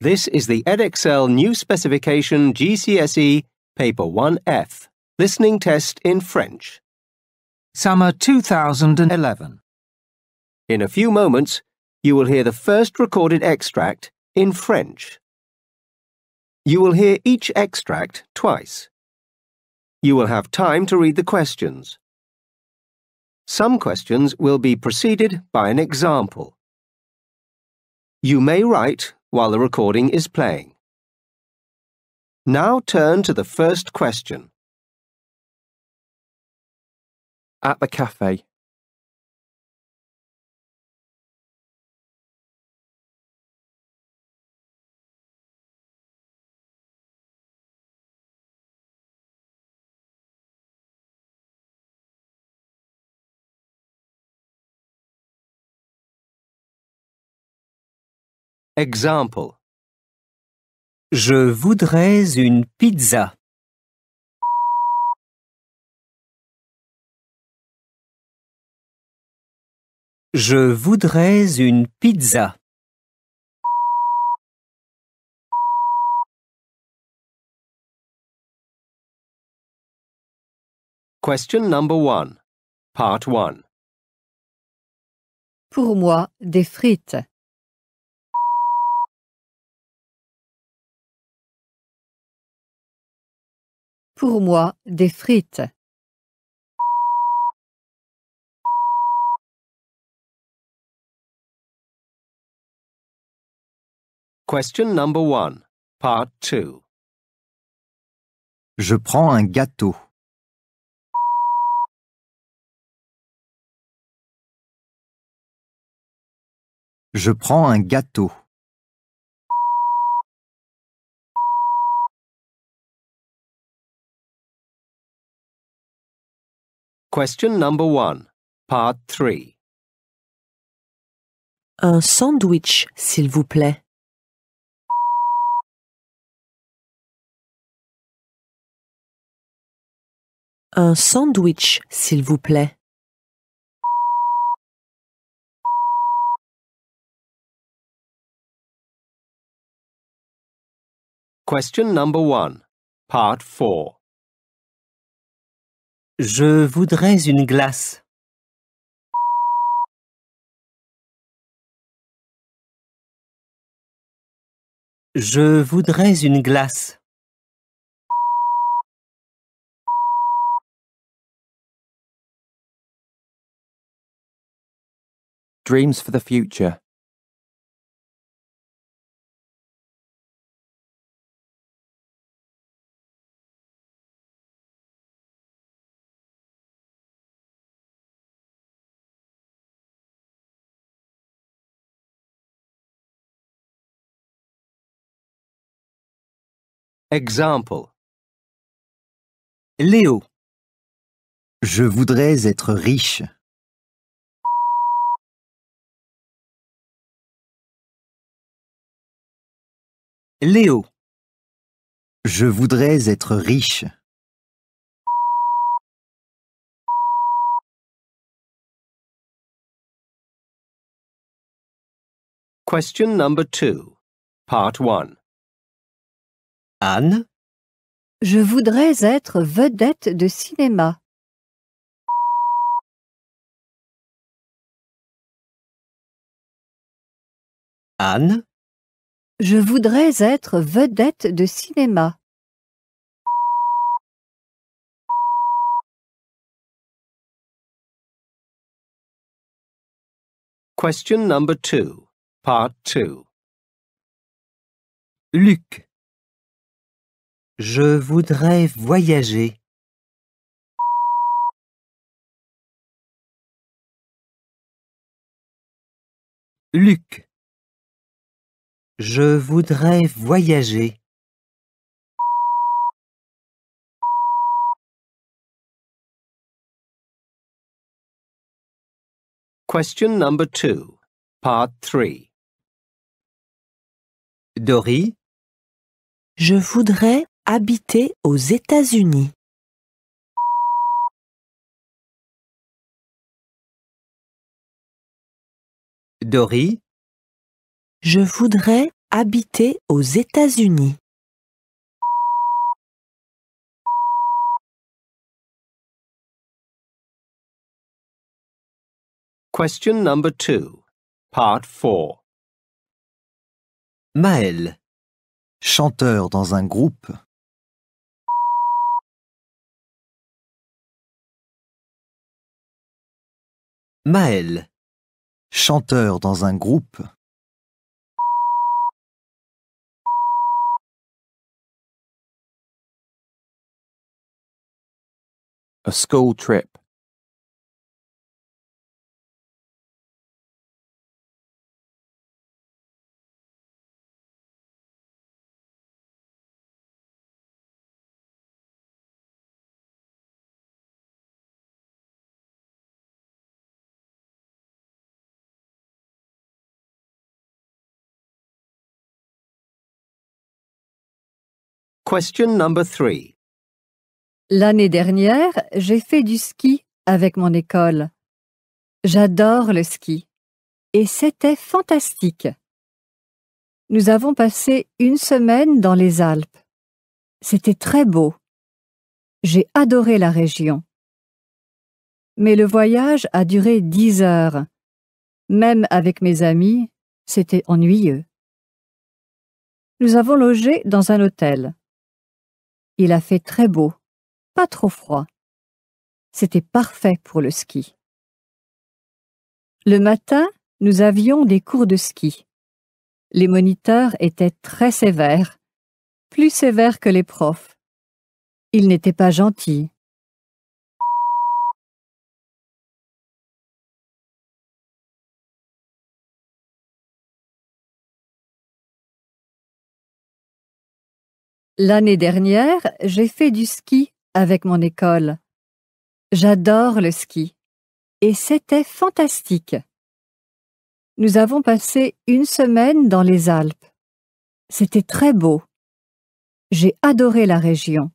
This is the EdExcel New Specification GCSE Paper 1F, Listening Test in French. Summer 2011. In a few moments, you will hear the first recorded extract in French. You will hear each extract twice. You will have time to read the questions. Some questions will be preceded by an example. You may write while the recording is playing. Now turn to the first question. At the cafe. Example. Je voudrais une pizza. Je voudrais une pizza. Question number one, part one. Pour moi, des frites. Pour moi, des frites. Question number one, part two. Je prends un gâteau. Je prends un gâteau. Question number one, part three. Un sandwich, s'il vous plaît. Un sandwich, s'il vous plaît. Question number one, part four. Je voudrais une glace. Je voudrais une glace. Dreams for the future. Example. Léo. Je voudrais être riche. Léo. Je voudrais être riche. Question number two, part one. Anne Je voudrais être vedette de cinéma. Anne Je voudrais être vedette de cinéma. Question number two, part two. Luc je voudrais voyager. Luc. Je voudrais voyager. Question number two, part three. Dory. Je voudrais habiter aux États-Unis. Dory Je voudrais habiter aux États-Unis. Question number 2, part 4. Maël, chanteur dans un groupe. Maël, chanteur dans un groupe. A school trip. Question number 3 L'année dernière, j'ai fait du ski avec mon école. J'adore le ski. Et c'était fantastique. Nous avons passé une semaine dans les Alpes. C'était très beau. J'ai adoré la région. Mais le voyage a duré dix heures. Même avec mes amis, c'était ennuyeux. Nous avons logé dans un hôtel. Il a fait très beau, pas trop froid. C'était parfait pour le ski. Le matin, nous avions des cours de ski. Les moniteurs étaient très sévères, plus sévères que les profs. Ils n'étaient pas gentils. L'année dernière, j'ai fait du ski avec mon école. J'adore le ski. Et c'était fantastique. Nous avons passé une semaine dans les Alpes. C'était très beau. J'ai adoré la région.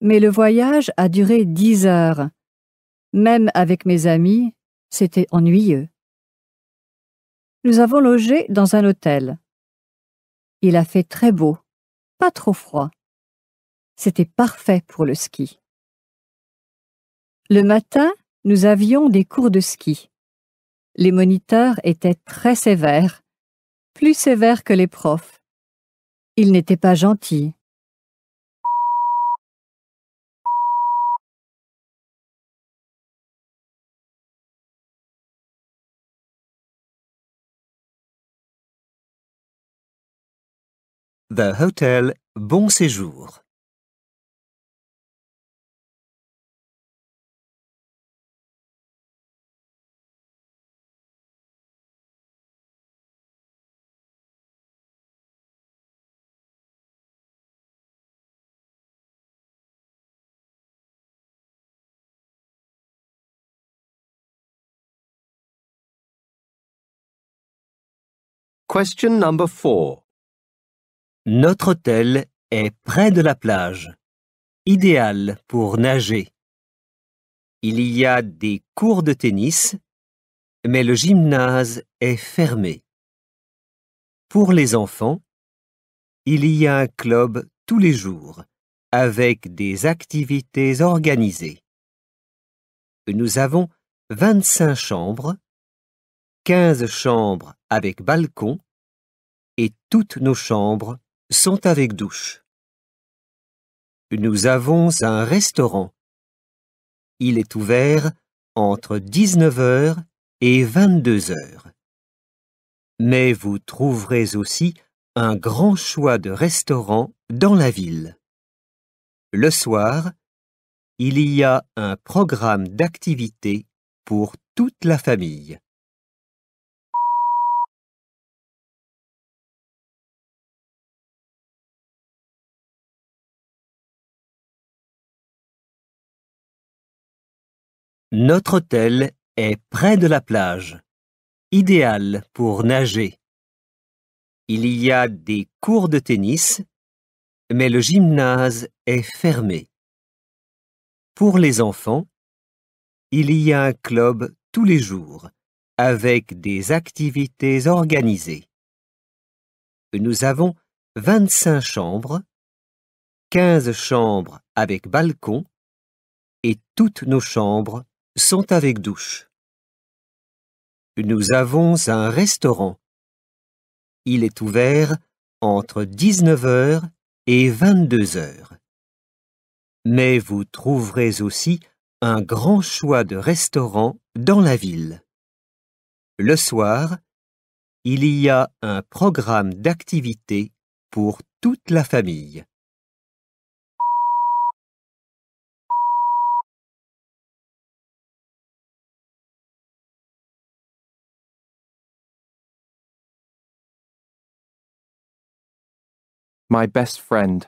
Mais le voyage a duré dix heures. Même avec mes amis, c'était ennuyeux. Nous avons logé dans un hôtel. Il a fait très beau pas trop froid. C'était parfait pour le ski. Le matin, nous avions des cours de ski. Les moniteurs étaient très sévères, plus sévères que les profs. Ils n'étaient pas gentils. The Hotel Bon Séjour. Question number four. Notre hôtel est près de la plage, idéal pour nager. Il y a des cours de tennis, mais le gymnase est fermé. Pour les enfants, il y a un club tous les jours avec des activités organisées. Nous avons 25 chambres, 15 chambres avec balcon et toutes nos chambres sont avec douche. Nous avons un restaurant. Il est ouvert entre 19h et 22h. Mais vous trouverez aussi un grand choix de restaurants dans la ville. Le soir, il y a un programme d'activités pour toute la famille. Notre hôtel est près de la plage, idéal pour nager. Il y a des cours de tennis, mais le gymnase est fermé. Pour les enfants, il y a un club tous les jours, avec des activités organisées. Nous avons 25 chambres, 15 chambres avec balcon et toutes nos chambres sont avec douche. Nous avons un restaurant. Il est ouvert entre 19h et 22h. Mais vous trouverez aussi un grand choix de restaurants dans la ville. Le soir, il y a un programme d'activités pour toute la famille. My best friend.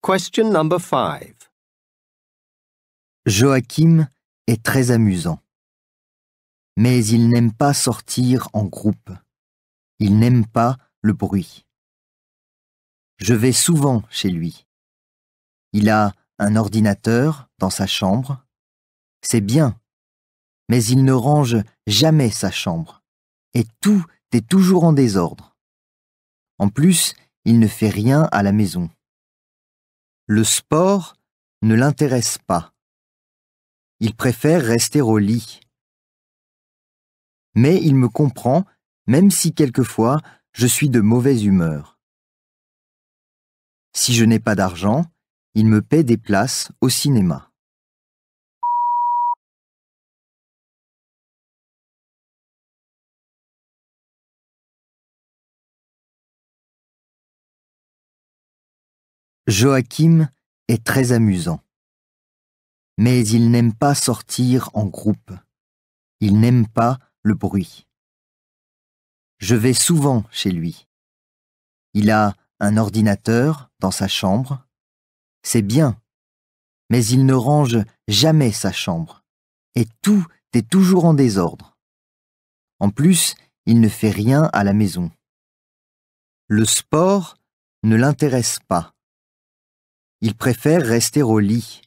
Question number five. Joachim est très amusant. Mais il n'aime pas sortir en groupe. Il n'aime pas le bruit. Je vais souvent chez lui. Il a un ordinateur dans sa chambre. C'est bien, mais il ne range jamais sa chambre, et tout est toujours en désordre. En plus, il ne fait rien à la maison. Le sport ne l'intéresse pas. Il préfère rester au lit. Mais il me comprend, même si quelquefois je suis de mauvaise humeur. Si je n'ai pas d'argent, il me paie des places au cinéma. Joachim est très amusant mais il n'aime pas sortir en groupe. Il n'aime pas le bruit. Je vais souvent chez lui. Il a un ordinateur dans sa chambre. C'est bien, mais il ne range jamais sa chambre, et tout est toujours en désordre. En plus, il ne fait rien à la maison. Le sport ne l'intéresse pas. Il préfère rester au lit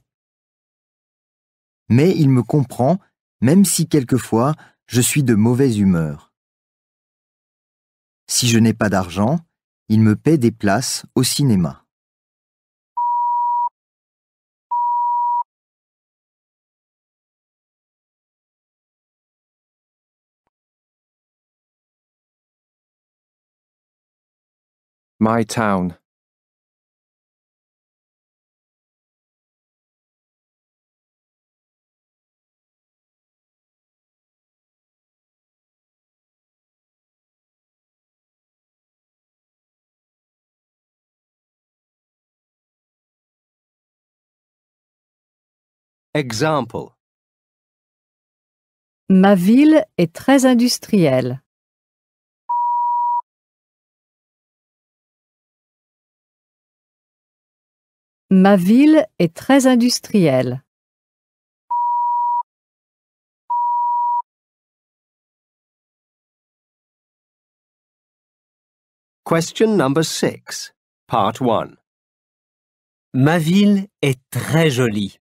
mais il me comprend, même si quelquefois je suis de mauvaise humeur. Si je n'ai pas d'argent, il me paie des places au cinéma. My town. Example. Ma ville est très industrielle. Ma ville est très industrielle. Question number 6, part 1. Ma ville est très jolie.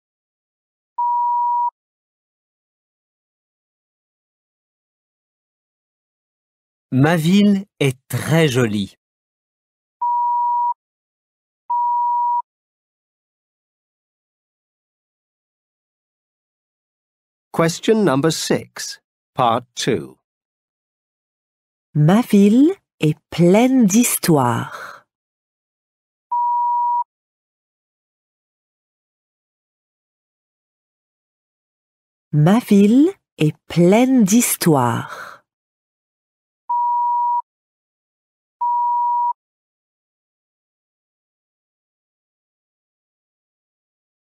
Ma ville est très jolie. Question number 6, part 2. Ma ville est pleine d'histoire. Ma ville est pleine d'histoire.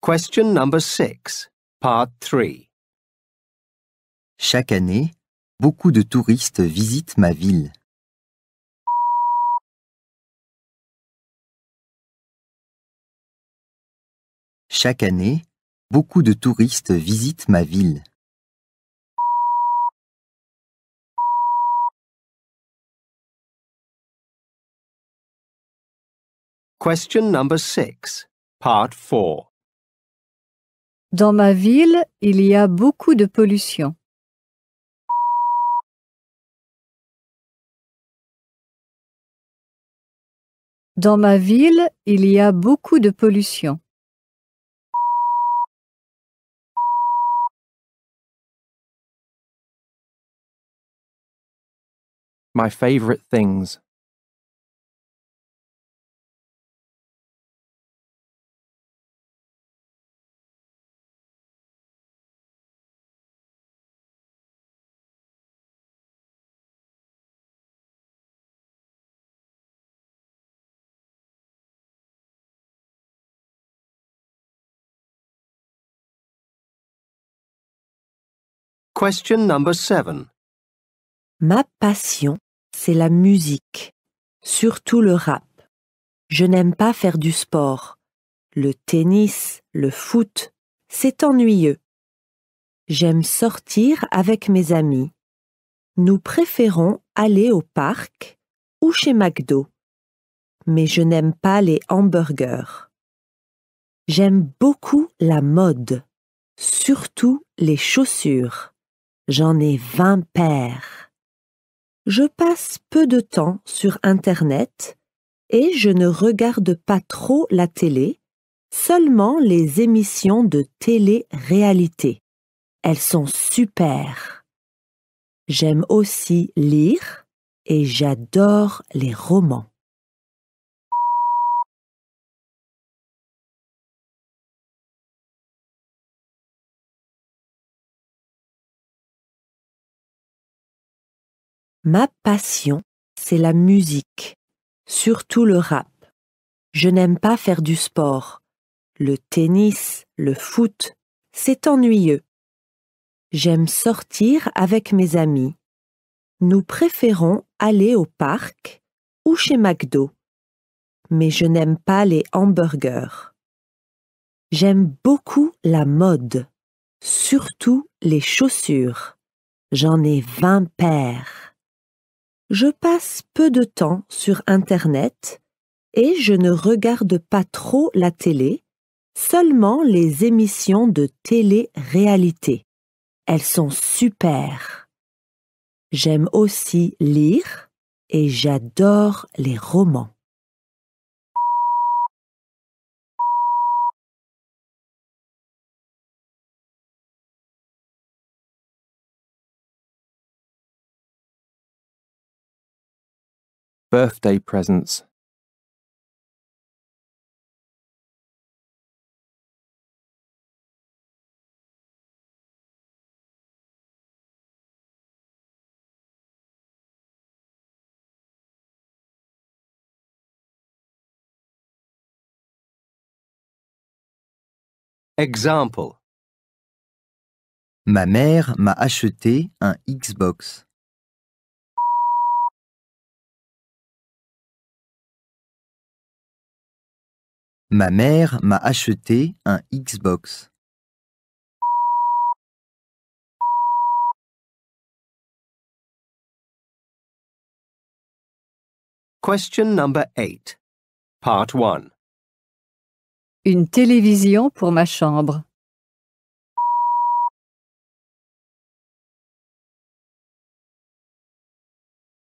Question number 6, part 3. Chaque année, beaucoup de touristes visitent ma ville. Chaque année, beaucoup de touristes visitent ma ville. Question number 6, part 4. Dans ma ville, il y a beaucoup de pollution. Dans ma ville, il y a beaucoup de pollution. My favorite things. Question number seven. Ma passion, c'est la musique, surtout le rap. Je n'aime pas faire du sport. Le tennis, le foot, c'est ennuyeux. J'aime sortir avec mes amis. Nous préférons aller au parc ou chez McDo. Mais je n'aime pas les hamburgers. J'aime beaucoup la mode, surtout les chaussures. J'en ai vingt paires. Je passe peu de temps sur Internet et je ne regarde pas trop la télé, seulement les émissions de télé-réalité. Elles sont super. J'aime aussi lire et j'adore les romans. Ma passion, c'est la musique, surtout le rap. Je n'aime pas faire du sport. Le tennis, le foot, c'est ennuyeux. J'aime sortir avec mes amis. Nous préférons aller au parc ou chez McDo. Mais je n'aime pas les hamburgers. J'aime beaucoup la mode, surtout les chaussures. J'en ai vingt paires. Je passe peu de temps sur Internet et je ne regarde pas trop la télé, seulement les émissions de télé-réalité. Elles sont super. J'aime aussi lire et j'adore les romans. birthday presents. Example. Ma mère m'a acheté un Xbox. Ma mère m'a acheté un Xbox. Question number 8. Part 1. Une télévision pour ma chambre.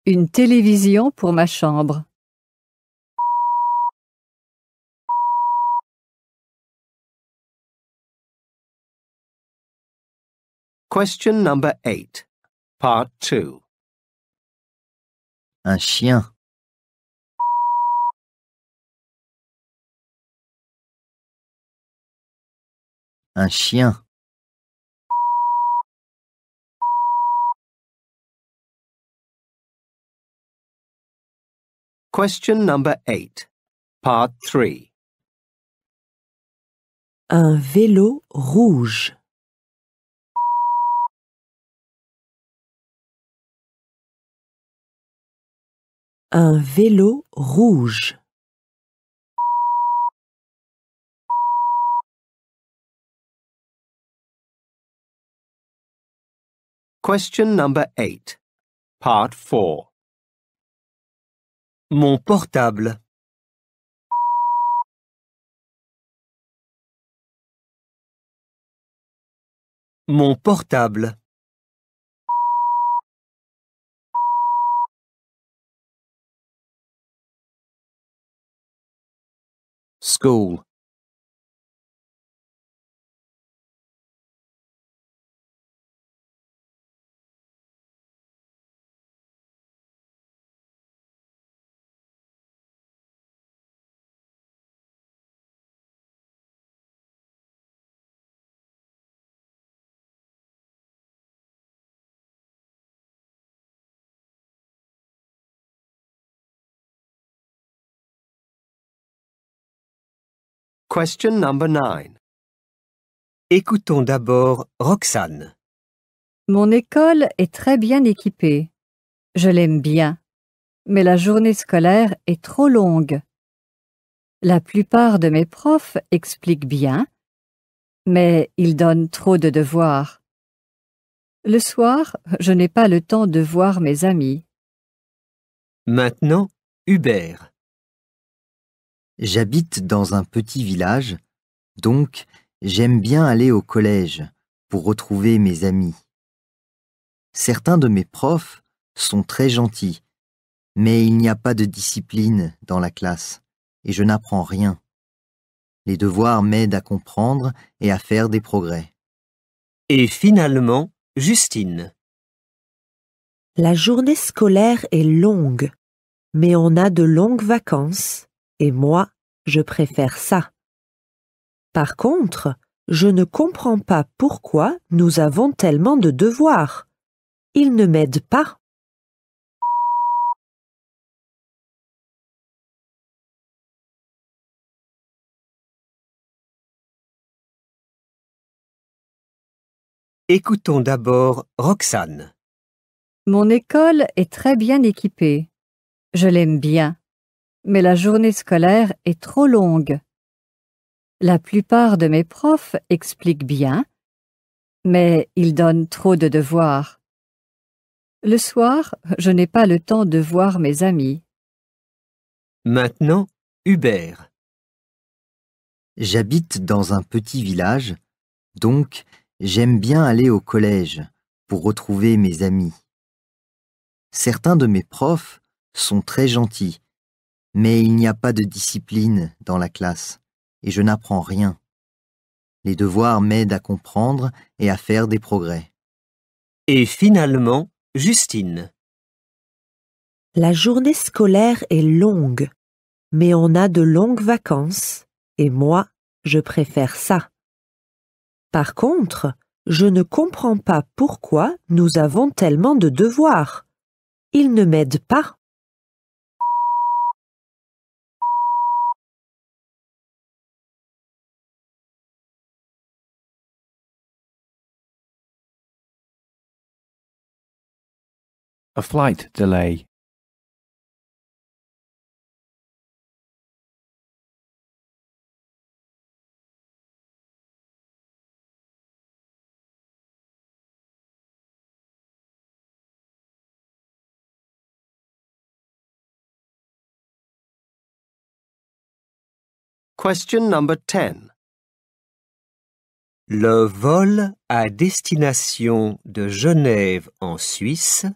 Une télévision pour ma chambre. Question number 8, part 2. Un chien. Un chien. Question number 8, part 3. Un vélo rouge. Un vélo rouge. Question number 8. Part 4. Mon portable. Mon portable. school Question number 9. Écoutons d'abord Roxane. Mon école est très bien équipée. Je l'aime bien. Mais la journée scolaire est trop longue. La plupart de mes profs expliquent bien, mais ils donnent trop de devoirs. Le soir, je n'ai pas le temps de voir mes amis. Maintenant, Hubert. J'habite dans un petit village, donc j'aime bien aller au collège pour retrouver mes amis. Certains de mes profs sont très gentils, mais il n'y a pas de discipline dans la classe et je n'apprends rien. Les devoirs m'aident à comprendre et à faire des progrès. Et finalement, Justine. La journée scolaire est longue, mais on a de longues vacances et moi, je préfère ça. Par contre, je ne comprends pas pourquoi nous avons tellement de devoirs. Ils ne m'aident pas. Écoutons d'abord Roxane. Mon école est très bien équipée. Je l'aime bien mais la journée scolaire est trop longue. La plupart de mes profs expliquent bien, mais ils donnent trop de devoirs. Le soir, je n'ai pas le temps de voir mes amis. Maintenant, Hubert. J'habite dans un petit village, donc j'aime bien aller au collège pour retrouver mes amis. Certains de mes profs sont très gentils mais il n'y a pas de discipline dans la classe, et je n'apprends rien. Les devoirs m'aident à comprendre et à faire des progrès. Et finalement, Justine. La journée scolaire est longue, mais on a de longues vacances, et moi, je préfère ça. Par contre, je ne comprends pas pourquoi nous avons tellement de devoirs. Ils ne m'aident pas. a flight delay Question number 10. Le vol à destination de Genève en Suisse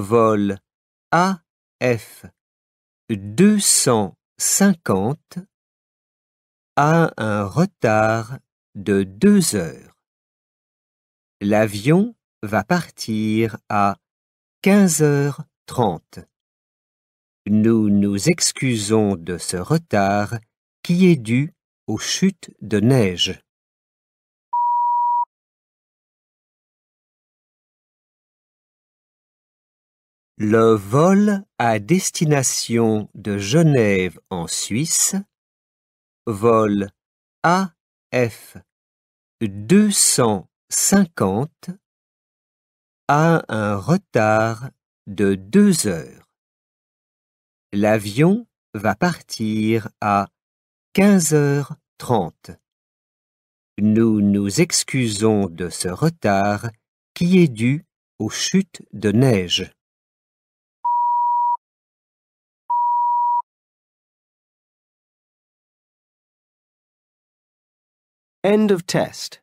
vol AF 250 a un retard de deux heures. L'avion va partir à 15h30. Nous nous excusons de ce retard qui est dû aux chutes de neige. Le vol à destination de Genève en Suisse, vol AF 250, a un retard de deux heures. L'avion va partir à 15h30. Nous nous excusons de ce retard qui est dû aux chutes de neige. End of test.